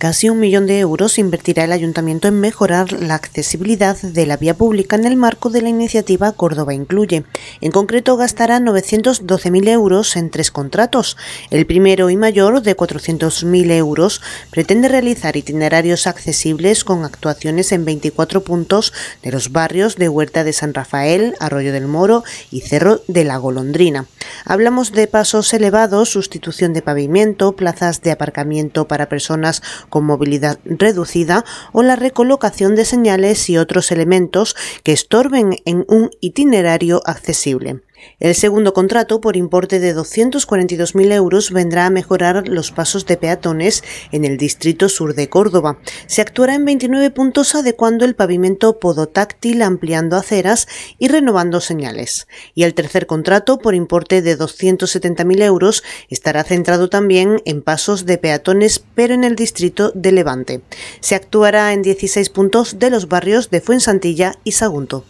Casi un millón de euros invertirá el ayuntamiento en mejorar la accesibilidad de la vía pública en el marco de la iniciativa Córdoba Incluye. En concreto, gastará 912.000 euros en tres contratos. El primero y mayor, de 400.000 euros, pretende realizar itinerarios accesibles con actuaciones en 24 puntos de los barrios de Huerta de San Rafael, Arroyo del Moro y Cerro de la Golondrina. Hablamos de pasos elevados, sustitución de pavimento, plazas de aparcamiento para personas con movilidad reducida o la recolocación de señales y otros elementos que estorben en un itinerario accesible. El segundo contrato, por importe de 242.000 euros, vendrá a mejorar los pasos de peatones en el distrito sur de Córdoba. Se actuará en 29 puntos adecuando el pavimento podotáctil, ampliando aceras y renovando señales. Y el tercer contrato, por importe de 270.000 euros, estará centrado también en pasos de peatones, pero en el distrito de Levante. Se actuará en 16 puntos de los barrios de Fuensantilla y Sagunto.